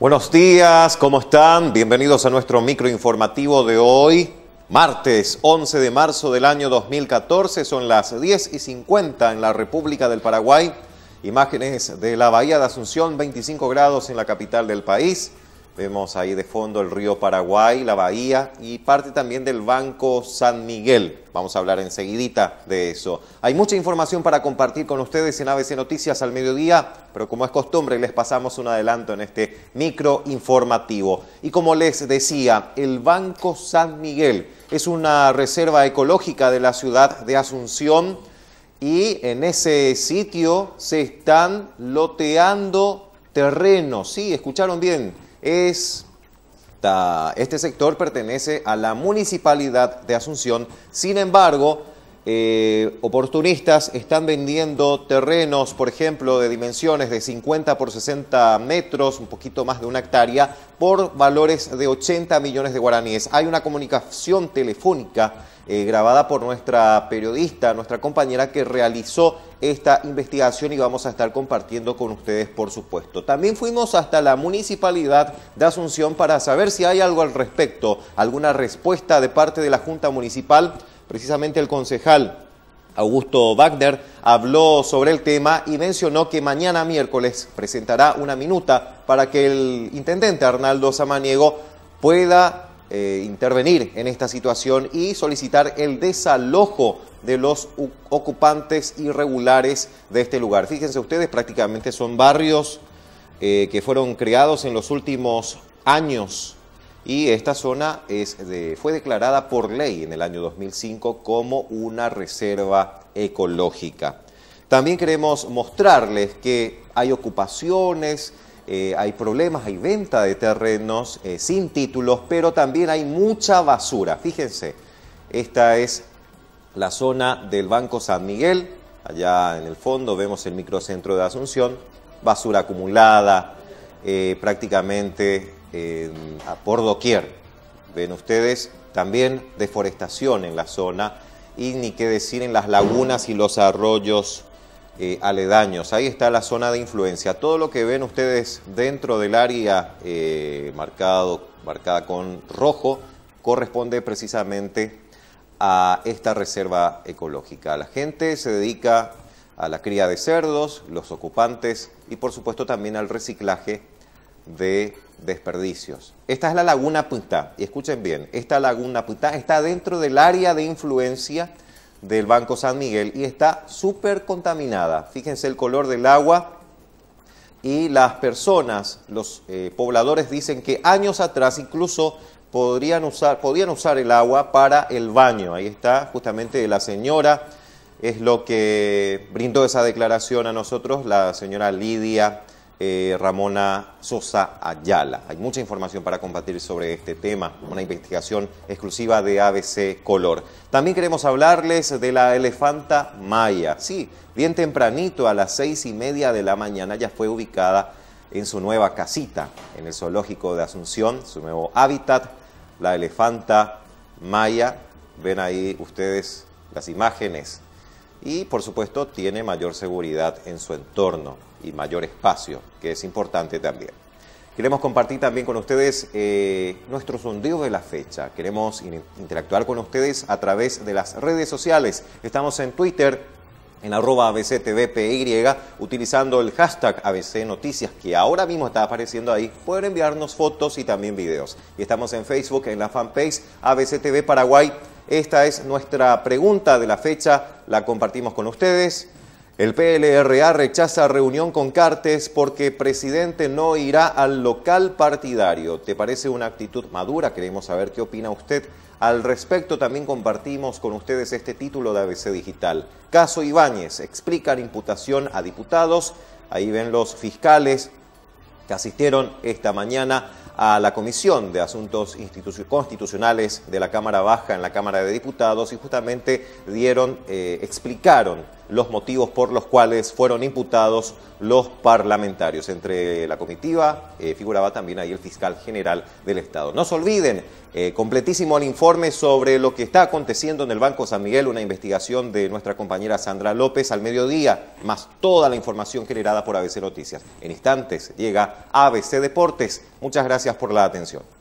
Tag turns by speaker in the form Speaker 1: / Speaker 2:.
Speaker 1: Buenos días, ¿cómo están? Bienvenidos a nuestro microinformativo de hoy, martes 11 de marzo del año 2014. Son las 10 y 50 en la República del Paraguay. Imágenes de la Bahía de Asunción, 25 grados en la capital del país. Vemos ahí de fondo el río Paraguay, la bahía y parte también del Banco San Miguel. Vamos a hablar enseguidita de eso. Hay mucha información para compartir con ustedes en ABC Noticias al mediodía, pero como es costumbre les pasamos un adelanto en este micro Y como les decía, el Banco San Miguel es una reserva ecológica de la ciudad de Asunción y en ese sitio se están loteando terrenos. Sí, escucharon bien esta, este sector pertenece a la municipalidad de Asunción, sin embargo, eh, oportunistas están vendiendo terrenos, por ejemplo, de dimensiones de 50 por 60 metros, un poquito más de una hectárea, por valores de 80 millones de guaraníes. Hay una comunicación telefónica eh, grabada por nuestra periodista, nuestra compañera que realizó esta investigación y vamos a estar compartiendo con ustedes, por supuesto. También fuimos hasta la municipalidad de Asunción para saber si hay algo al respecto, alguna respuesta de parte de la Junta Municipal Precisamente el concejal Augusto Wagner habló sobre el tema y mencionó que mañana miércoles presentará una minuta para que el intendente Arnaldo Samaniego pueda eh, intervenir en esta situación y solicitar el desalojo de los ocupantes irregulares de este lugar. Fíjense ustedes, prácticamente son barrios eh, que fueron creados en los últimos años y esta zona fue declarada por ley en el año 2005 como una reserva ecológica. También queremos mostrarles que hay ocupaciones, eh, hay problemas, hay venta de terrenos eh, sin títulos, pero también hay mucha basura. Fíjense, esta es la zona del Banco San Miguel, allá en el fondo vemos el microcentro de Asunción, basura acumulada, eh, prácticamente por doquier. Ven ustedes también deforestación en la zona y ni qué decir en las lagunas y los arroyos eh, aledaños. Ahí está la zona de influencia. Todo lo que ven ustedes dentro del área eh, marcada con rojo corresponde precisamente a esta reserva ecológica. La gente se dedica a la cría de cerdos, los ocupantes y por supuesto también al reciclaje de desperdicios. Esta es la Laguna Punta, y escuchen bien, esta Laguna Punta está dentro del área de influencia del Banco San Miguel y está súper contaminada. Fíjense el color del agua y las personas, los eh, pobladores dicen que años atrás incluso podrían podían usar el agua para el baño. Ahí está justamente la señora, es lo que brindó esa declaración a nosotros, la señora Lidia eh, Ramona Sosa Ayala. Hay mucha información para compartir sobre este tema, una investigación exclusiva de ABC Color. También queremos hablarles de la elefanta Maya. Sí, bien tempranito, a las seis y media de la mañana, ya fue ubicada en su nueva casita, en el zoológico de Asunción, su nuevo hábitat, la elefanta Maya. Ven ahí ustedes las imágenes y por supuesto tiene mayor seguridad en su entorno y mayor espacio, que es importante también. Queremos compartir también con ustedes eh, nuestros nuestro de la fecha. Queremos interactuar con ustedes a través de las redes sociales. Estamos en Twitter, en arroba abctvpy, utilizando el hashtag ABC Noticias, que ahora mismo está apareciendo ahí, pueden enviarnos fotos y también videos. Y estamos en Facebook, en la fanpage ABCTV Paraguay esta es nuestra pregunta de la fecha, la compartimos con ustedes. El PLRA rechaza reunión con Cartes porque presidente no irá al local partidario. ¿Te parece una actitud madura? Queremos saber qué opina usted. Al respecto también compartimos con ustedes este título de ABC Digital. Caso Ibáñez, explican imputación a diputados. Ahí ven los fiscales que asistieron esta mañana a la Comisión de Asuntos Constitucionales de la Cámara Baja en la Cámara de Diputados y justamente dieron, eh, explicaron los motivos por los cuales fueron imputados los parlamentarios. Entre la comitiva eh, figuraba también ahí el fiscal general del Estado. No se olviden, eh, completísimo el informe sobre lo que está aconteciendo en el Banco San Miguel, una investigación de nuestra compañera Sandra López al mediodía, más toda la información generada por ABC Noticias. En instantes llega ABC Deportes. Muchas gracias por la atención.